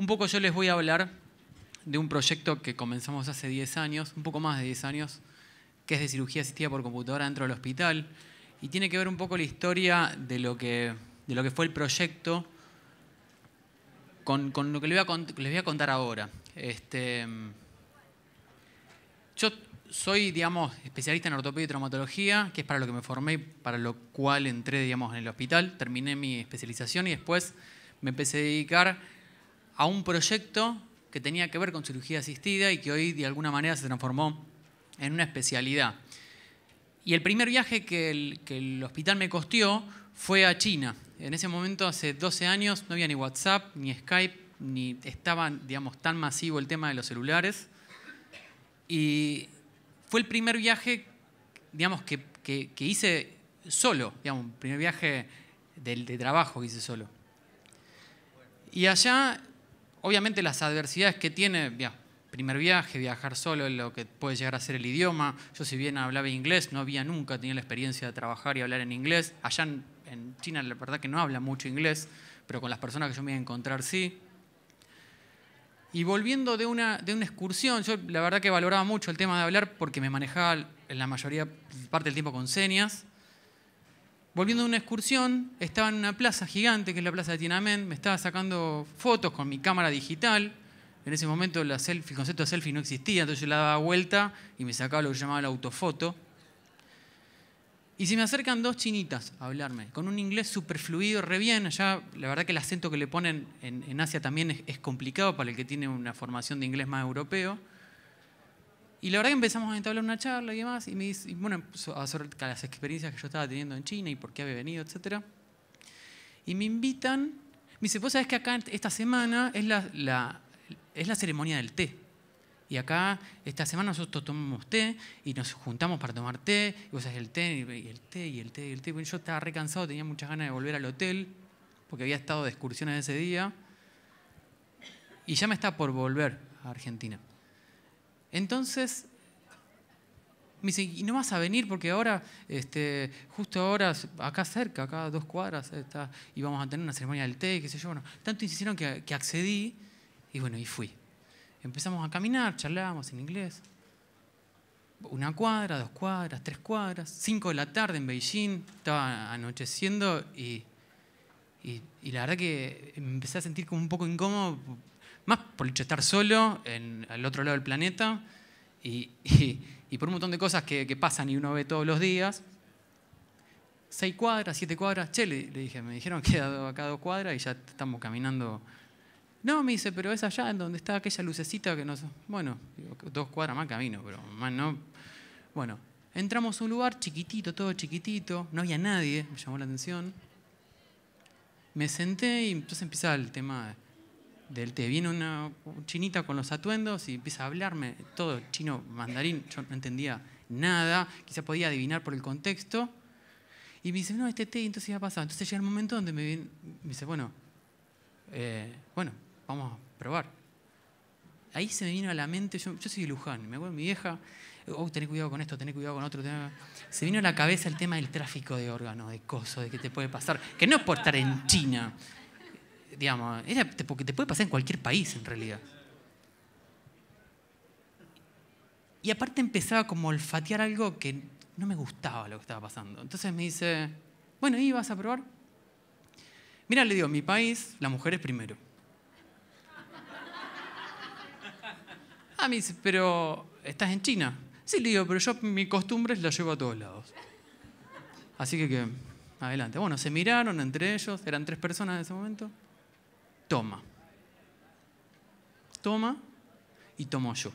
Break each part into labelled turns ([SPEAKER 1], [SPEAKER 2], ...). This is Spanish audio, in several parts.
[SPEAKER 1] Un poco yo les voy a hablar de un proyecto que comenzamos hace 10 años, un poco más de 10 años, que es de cirugía asistida por computadora dentro del hospital. Y tiene que ver un poco la historia de lo que, fue el proyecto con, lo que les voy, a, contar ahora. Este, yo soy, digamos, especialista en ortopedia y traumatología, que es para lo que me formé para lo cual entré, digamos, en el hospital. Terminé mi especialización y después me empecé a dedicar a un proyecto que tenía que ver con cirugía asistida y que hoy de alguna manera se transformó en una especialidad. Y el primer viaje que el, hospital me costeó fue a China. En ese momento, hace 12 años, no había ni WhatsApp, ni Skype, ni estaba, digamos, tan masivo el tema de los celulares. Y fue el primer viaje, digamos, que, hice solo, digamos, primer viaje de, de trabajo que hice solo. Y allá obviamente las adversidades que tiene, ya, primer viaje, viajar solo, lo que puede llegar a ser el idioma. Yo si bien hablaba inglés, no había nunca tenido la experiencia de trabajar y hablar en inglés. Allá en, China la verdad que no habla mucho inglés, pero con las personas que yo me iba a encontrar sí. Y volviendo de una, de una excursión, yo la verdad que valoraba mucho el tema de hablar porque me manejaba en la mayoría parte del tiempo con señas volviendo de una excursión, estaba en una plaza gigante, que es la plaza de Tiananmen, me estaba sacando fotos con mi cámara digital. En ese momento la selfie, el concepto de selfie no existía, entonces yo la daba vuelta y me sacaba lo que llamaba la autofoto. Y se me acercan dos chinitas a hablarme, con un inglés superfluido, fluido, re bien. Allá, la verdad que el acento que le ponen en, Asia también es complicado para el que tiene una formación de inglés más europeo. Y la verdad que empezamos a entablar una charla y demás, y me dice, bueno, a las experiencias que yo estaba teniendo en China y por qué había venido, etc. Y me invitan, me dice, vos sabés que acá esta semana es la, es la ceremonia del té. Y acá esta semana nosotros tomamos té y nos juntamos para tomar té, y vos sabés el té, y el té, y el té, y el té. yo estaba re cansado, tenía muchas ganas de volver al hotel, porque había estado de excursiones ese día, y ya me está por volver a Argentina. Entonces, me dice, y no vas a venir porque ahora, este, justo ahora, acá cerca, acá a dos cuadras, está, y a tener una ceremonia del té, qué sé yo. Bueno, tanto insistieron que, accedí y bueno, y fui. Empezamos a caminar, charlábamos en inglés. Una cuadra, dos cuadras, tres cuadras, cinco de la tarde en Beijing, estaba anocheciendo y, y la verdad que me empecé a sentir como un poco incómodo más por el hecho de estar solo al otro lado del planeta y, por un montón de cosas que, pasan y uno ve todos los días. Seis cuadras, siete cuadras, che, le, dije, me dijeron que acá dos cuadras y ya estamos caminando. No, me dice, pero es allá en donde está aquella lucecita que nos. Bueno, dos cuadras más camino, pero más no. Bueno, entramos a un lugar chiquitito, todo chiquitito, no había nadie, me llamó la atención. Me senté y entonces empezaba el tema. De, del té. Viene una chinita con los atuendos y empieza a hablarme todo chino, mandarín, yo no entendía nada, quizá podía adivinar por el contexto. Y me dice, no, este té, entonces ya ha pasado. Entonces llega el momento donde me, dice, bueno, eh, bueno, vamos a probar. Ahí se me vino a la mente, yo, soy de Luján, me acuerdo mi vieja, oh, cuidado con esto, tenés cuidado con otro. tema Se vino a la cabeza el tema del tráfico de órganos, de coso, de qué te puede pasar, que no es por estar en China, digamos, te, porque te puede pasar en cualquier país en realidad. Y aparte empezaba como a olfatear algo que no me gustaba lo que estaba pasando. Entonces me dice, bueno, ¿y vas a probar? Mira, le digo, mi país, la mujer es primero. Ah, me dice, pero estás en China. Sí, le digo, pero yo mis costumbres la llevo a todos lados. Así que adelante. Bueno, se miraron entre ellos, eran tres personas en ese momento toma. Toma y tomo yo.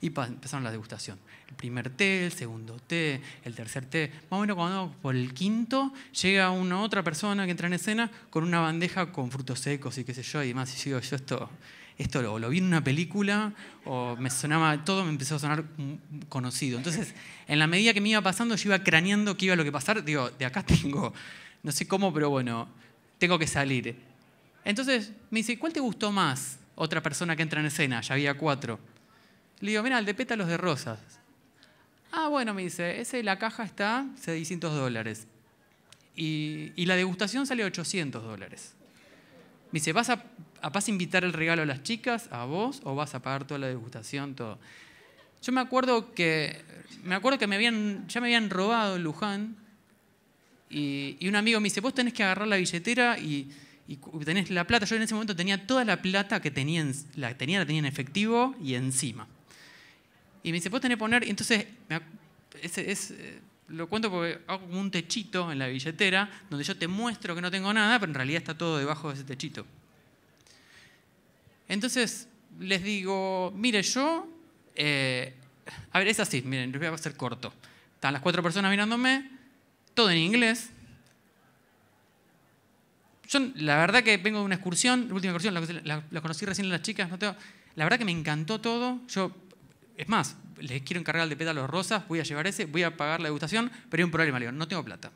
[SPEAKER 1] Y empezaron la degustación. El primer té, el segundo té, el tercer té. Más o menos cuando por el quinto llega una otra persona que entra en escena con una bandeja con frutos secos y qué sé yo y demás. Y yo digo, yo esto, esto lo, lo vi en una película o me sonaba, todo me empezó a sonar conocido. Entonces, en la medida que me iba pasando, yo iba craneando qué iba a lo que pasar. Digo, de acá tengo, no sé cómo, pero bueno, tengo que salir entonces me dice, ¿cuál te gustó más? Otra persona que entra en escena, ya había cuatro. Le digo, mira, el de pétalos de rosas. Ah, bueno, me dice, ese la caja está 600 dólares. Y, la degustación sale 800 dólares. Me dice, ¿vas a, ¿vas a invitar el regalo a las chicas, a vos, o vas a pagar toda la degustación, todo? Yo me acuerdo que me acuerdo que me habían, ya me habían robado en Luján y, y, un amigo me dice, vos tenés que agarrar la billetera y y tenés la plata. Yo en ese momento tenía toda la plata que tenía, en, la, tenía, la tenía en efectivo y encima. Y me dice, puedes tener poner? Y entonces, es, eh, lo cuento porque hago un techito en la billetera donde yo te muestro que no tengo nada, pero en realidad está todo debajo de ese techito. Entonces, les digo, mire, yo... Eh, a ver, es así, miren, les voy a hacer corto. Están las cuatro personas mirándome, todo en inglés, la verdad que vengo de una excursión, la última excursión, la, conocí recién a las chicas, no tengo, la verdad que me encantó todo. Yo, es más, les quiero encargar el de pétalos rosas, voy a llevar ese, voy a pagar la degustación, pero hay un problema, León, no tengo plata.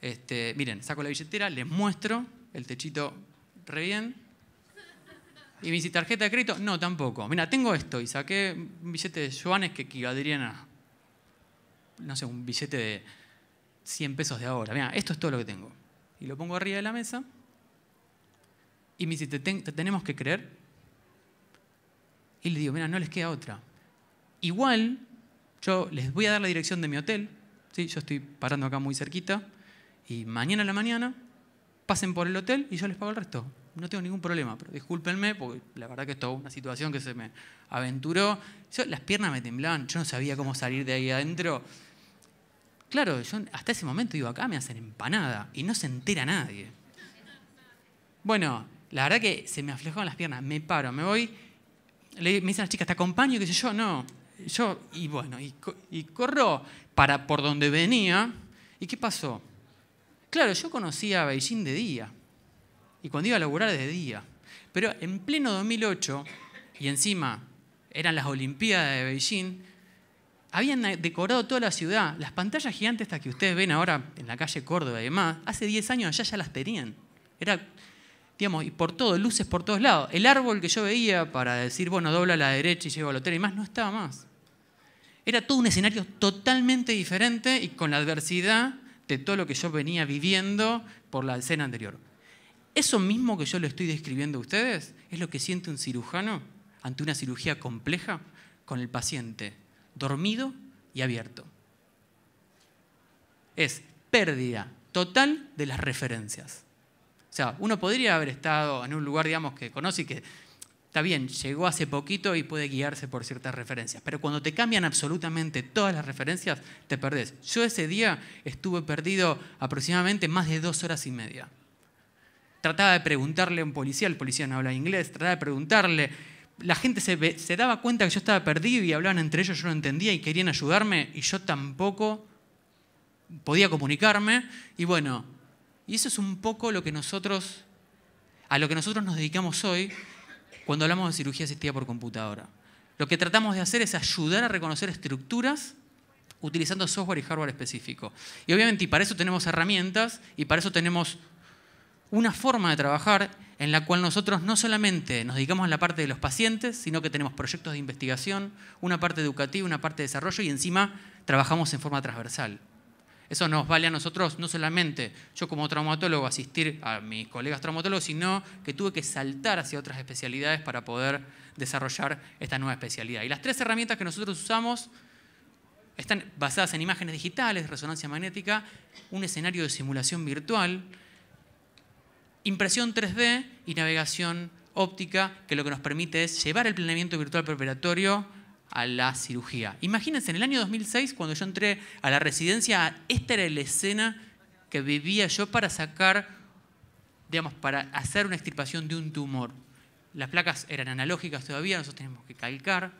[SPEAKER 1] Este, miren, saco la billetera, les muestro el techito re bien. Y mi tarjeta de crédito, no, tampoco. Mira, tengo esto y saqué un billete de Joanes que equivaldría no sé, un billete de 100 pesos de ahora. Mira, esto es todo lo que tengo y lo pongo arriba de la mesa y me dice, ¿te, tenemos que creer? Y le digo, mira, no les queda otra. Igual, yo les voy a dar la dirección de mi hotel, ¿sí? yo estoy parando acá muy cerquita, y mañana a la mañana pasen por el hotel y yo les pago el resto. No tengo ningún problema, pero discúlpenme, porque la verdad que es una situación que se me aventuró. Yo, las piernas me temblaban, yo no sabía cómo salir de ahí adentro. Claro, yo hasta ese momento iba acá me hacen empanada y no se entera nadie. Bueno, la verdad que se me aflojaron las piernas, me paro, me voy, me dicen las chicas, ¿te acompaño? Y yo, yo, no, yo, y bueno, y, corro para por donde venía. ¿Y qué pasó? Claro, yo conocía a Beijing de día, y cuando iba a laburar de día, pero en pleno 2008, y encima eran las Olimpiadas de Beijing, habían decorado toda la ciudad. Las pantallas gigantes estas que ustedes ven ahora en la calle Córdoba y demás, hace 10 años allá ya las tenían. Era, digamos, y por todo, luces por todos lados. El árbol que yo veía para decir, bueno, dobla a la derecha y llego al hotel y más, no estaba más. Era todo un escenario totalmente diferente y con la adversidad de todo lo que yo venía viviendo por la escena anterior. Eso mismo que yo le estoy describiendo a ustedes es lo que siente un cirujano ante una cirugía compleja con el paciente dormido y abierto. Es pérdida total de las referencias. O sea, uno podría haber estado en un lugar, digamos, que conoce y que está bien, llegó hace poquito y puede guiarse por ciertas referencias, pero cuando te cambian absolutamente todas las referencias, te perdés. Yo ese día estuve perdido aproximadamente más de dos horas y media. Trataba de preguntarle a un policía, el policía no habla inglés, trataba de preguntarle, la gente se, daba cuenta que yo estaba perdido y hablaban entre ellos, yo no entendía y querían ayudarme y yo tampoco podía comunicarme. Y bueno, y eso es un poco lo que nosotros, a lo que nosotros nos dedicamos hoy cuando hablamos de cirugía asistida por computadora. Lo que tratamos de hacer es ayudar a reconocer estructuras utilizando software y hardware específico. Y obviamente, y para eso tenemos herramientas y para eso tenemos una forma de trabajar en la cual nosotros no solamente nos dedicamos a la parte de los pacientes, sino que tenemos proyectos de investigación, una parte educativa, una parte de desarrollo y encima trabajamos en forma transversal. Eso nos vale a nosotros, no solamente yo como traumatólogo asistir a mis colegas traumatólogos, sino que tuve que saltar hacia otras especialidades para poder desarrollar esta nueva especialidad. Y las tres herramientas que nosotros usamos están basadas en imágenes digitales, resonancia magnética, un escenario de simulación virtual, impresión 3D y navegación óptica, que lo que nos permite es llevar el planeamiento virtual preparatorio a la cirugía. Imagínense, en el año 2006, cuando yo entré a la residencia, esta era la escena que vivía yo para sacar, digamos, para hacer una extirpación de un tumor. Las placas eran analógicas todavía, nosotros teníamos que calcar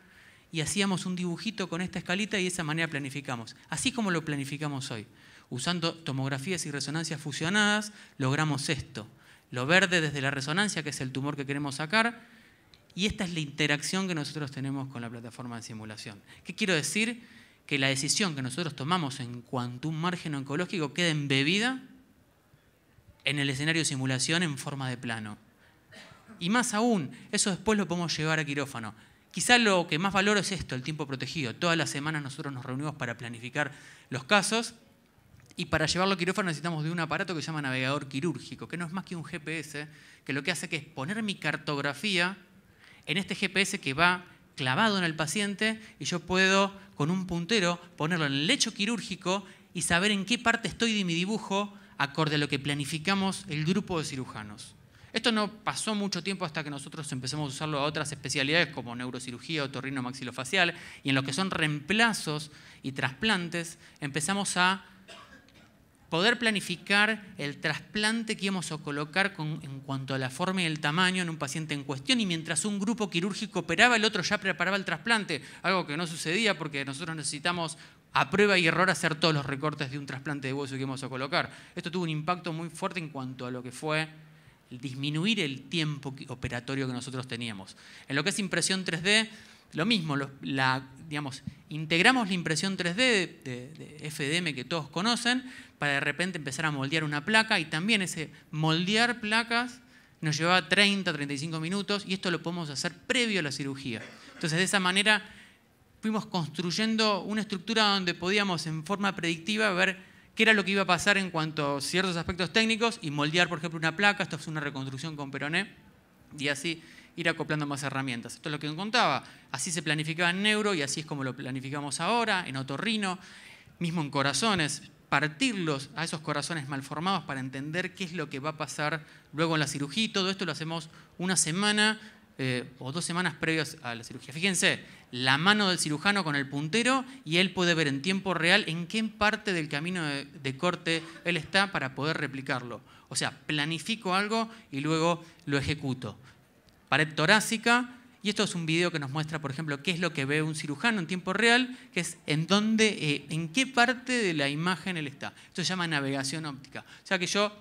[SPEAKER 1] y hacíamos un dibujito con esta escalita y de esa manera planificamos. Así como lo planificamos hoy. Usando tomografías y resonancias fusionadas, logramos esto. Lo verde desde la resonancia, que es el tumor que queremos sacar, y esta es la interacción que nosotros tenemos con la plataforma de simulación. ¿Qué quiero decir? Que la decisión que nosotros tomamos en cuanto a un margen oncológico queda embebida en el escenario de simulación en forma de plano. Y más aún, eso después lo podemos llevar a quirófano. Quizá lo que más valoro es esto, el tiempo protegido. Todas las semanas nosotros nos reunimos para planificar los casos y para llevarlo al quirófano necesitamos de un aparato que se llama navegador quirúrgico, que no es más que un GPS, que lo que hace que es poner mi cartografía en este GPS que va clavado en el paciente y yo puedo con un puntero ponerlo en el lecho quirúrgico y saber en qué parte estoy de mi dibujo acorde a lo que planificamos el grupo de cirujanos. Esto no pasó mucho tiempo hasta que nosotros empezamos a usarlo a otras especialidades como neurocirugía, o torrino maxilofacial y en lo que son reemplazos y trasplantes empezamos a poder planificar el trasplante que íbamos a colocar en cuanto a la forma y el tamaño en un paciente en cuestión y mientras un grupo quirúrgico operaba, el otro ya preparaba el trasplante, algo que no sucedía porque nosotros necesitamos a prueba y error hacer todos los recortes de un trasplante de hueso que íbamos a colocar. Esto tuvo un impacto muy fuerte en cuanto a lo que fue disminuir el tiempo operatorio que nosotros teníamos. En lo que es impresión 3D, lo mismo, la, digamos, integramos la impresión 3D de, FDM que todos conocen para de repente empezar a moldear una placa y también ese moldear placas nos llevaba 30, 35 minutos y esto lo podemos hacer previo a la cirugía. Entonces, de esa manera fuimos construyendo una estructura donde podíamos en forma predictiva ver qué era lo que iba a pasar en cuanto a ciertos aspectos técnicos y moldear, por ejemplo, una placa, esto es una reconstrucción con Peroné, y así ir acoplando más herramientas. Esto es lo que contaba. Así se planificaba en neuro y así es como lo planificamos ahora, en otorrino, mismo en corazones. Partirlos a esos corazones malformados para entender qué es lo que va a pasar luego en la cirugía. todo esto lo hacemos una semana eh, o dos semanas previas a la cirugía. Fíjense, la mano del cirujano con el puntero y él puede ver en tiempo real en qué parte del camino de corte él está para poder replicarlo. O sea, planifico algo y luego lo ejecuto pared torácica. Y esto es un video que nos muestra, por ejemplo, qué es lo que ve un cirujano en tiempo real, que es en dónde, eh, en qué parte de la imagen él está. Esto se llama navegación óptica. O sea que yo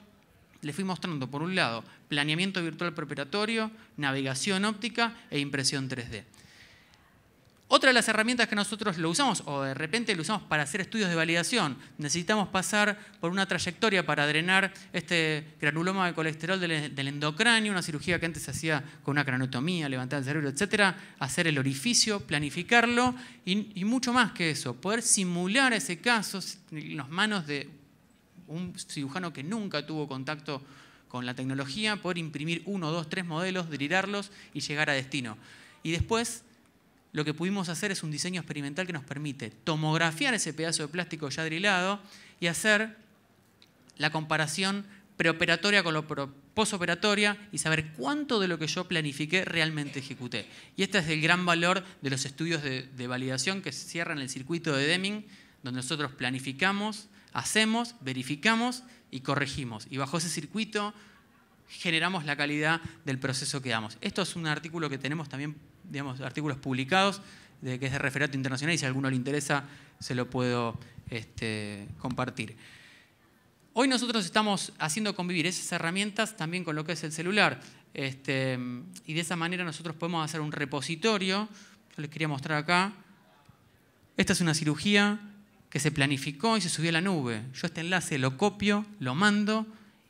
[SPEAKER 1] le fui mostrando, por un lado, planeamiento virtual preparatorio, navegación óptica e impresión 3D. Otra de las herramientas que nosotros lo usamos, o de repente lo usamos para hacer estudios de validación, necesitamos pasar por una trayectoria para drenar este granuloma de colesterol del, endocráneo, una cirugía que antes se hacía con una cranotomía, levantar el cerebro, etcétera, Hacer el orificio, planificarlo y, mucho más que eso. Poder simular ese caso en las manos de un cirujano que nunca tuvo contacto con la tecnología, poder imprimir uno, dos, tres modelos, drenarlos y llegar a destino. Y después lo que pudimos hacer es un diseño experimental que nos permite tomografiar ese pedazo de plástico ya drilado y hacer la comparación preoperatoria con lo posoperatoria y saber cuánto de lo que yo planifiqué realmente ejecuté. Y este es el gran valor de los estudios de, de validación que cierran el circuito de Deming, donde nosotros planificamos, hacemos, verificamos y corregimos. Y bajo ese circuito generamos la calidad del proceso que damos. Esto es un artículo que tenemos también digamos, artículos publicados, de, que es de referato internacional, y si a alguno le interesa, se lo puedo este, compartir. Hoy nosotros estamos haciendo convivir esas herramientas también con lo que es el celular. Este, y de esa manera nosotros podemos hacer un repositorio. Yo les quería mostrar acá. Esta es una cirugía que se planificó y se subió a la nube. Yo este enlace lo copio, lo mando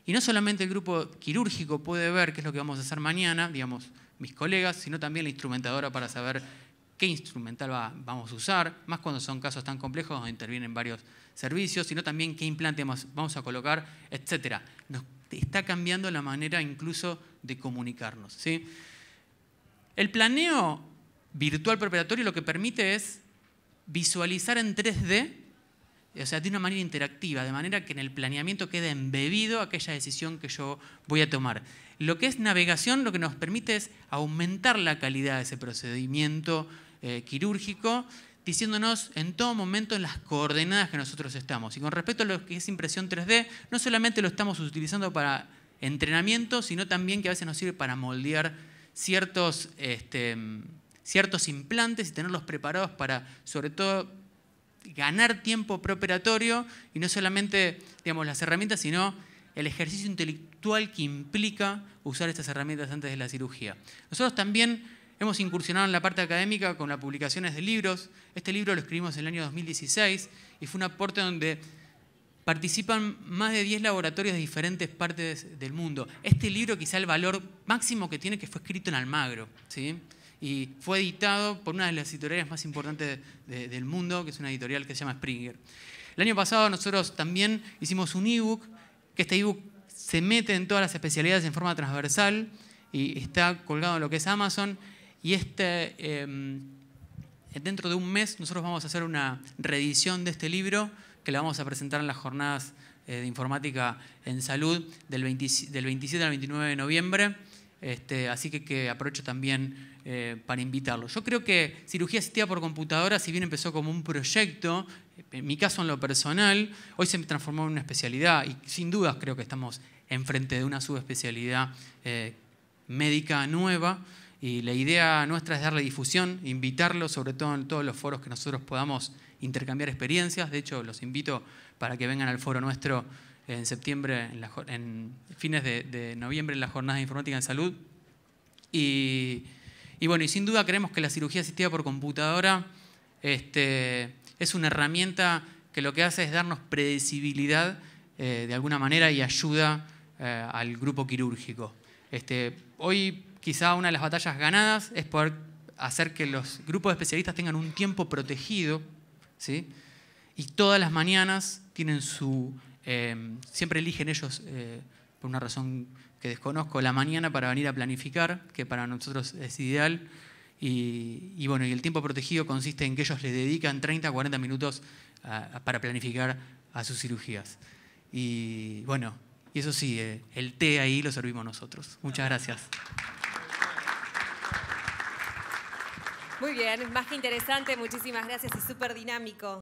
[SPEAKER 1] y no solamente el grupo quirúrgico puede ver qué es lo que vamos a hacer mañana, digamos, mis colegas, sino también la instrumentadora para saber qué instrumental vamos a usar, más cuando son casos tan complejos donde intervienen varios servicios, sino también qué implante vamos a colocar, etc. está cambiando la manera incluso de comunicarnos. El planeo virtual preparatorio lo que permite es visualizar en 3D o sea, de una manera interactiva, de manera que en el planeamiento quede embebido aquella decisión que yo voy a tomar. Lo que es navegación lo que nos permite es aumentar la calidad de ese procedimiento eh, quirúrgico, diciéndonos en todo momento las coordenadas que nosotros estamos. Y con respecto a lo que es impresión 3D, no solamente lo estamos utilizando para entrenamiento, sino también que a veces nos sirve para moldear ciertos, este, ciertos implantes y tenerlos preparados para, sobre todo, ganar tiempo preoperatorio y no solamente digamos, las herramientas, sino el ejercicio intelectual que implica usar estas herramientas antes de la cirugía. Nosotros también hemos incursionado en la parte académica con las publicaciones de libros. Este libro lo escribimos en el año 2016 y fue un aporte donde participan más de 10 laboratorios de diferentes partes del mundo. Este libro quizá el valor máximo que tiene que fue escrito en Almagro. ¿sí? y fue editado por una de las editoriales más importantes del mundo, que es una editorial que se llama Springer. El año pasado nosotros también hicimos un ebook, que este ebook se mete en todas las especialidades en forma transversal y está colgado en lo que es Amazon. Y este, em, dentro de un mes nosotros vamos a hacer una reedición de este libro que la vamos a presentar en las jornadas eh, de informática en salud del, del 27 al 29 de noviembre. Este, así que, que aprovecho también eh, para invitarlo. Yo creo que cirugía asistida por computadora, si bien empezó como un proyecto, en mi caso en lo personal, hoy se transformó en una especialidad y sin dudas creo que estamos enfrente de una subespecialidad eh, médica nueva. Y la idea nuestra es darle difusión, invitarlo, sobre todo en todos los foros que nosotros podamos intercambiar experiencias. De hecho, los invito para que vengan al foro nuestro en septiembre, en, fines de, de, noviembre, en la Jornada de Informática en Salud. Y, y bueno, y sin duda creemos que la cirugía asistida por computadora este, es una herramienta que lo que hace es darnos predecibilidad eh, de alguna manera y ayuda eh, al grupo quirúrgico. Este, hoy quizá una de las batallas ganadas es poder hacer que los grupos de especialistas tengan un tiempo protegido, ¿sí? y todas las mañanas tienen su... Eh, siempre eligen ellos, por una razón que desconozco, la mañana para venir a planificar, que para nosotros es ideal. Y, bueno, y el tiempo protegido consiste en que ellos le dedican 30 40 minutos para planificar a sus cirugías. Y bueno, y eso sí, eh, el té ahí lo servimos nosotros. Muchas gracias. Muy bien, más que interesante, muchísimas gracias y súper dinámico.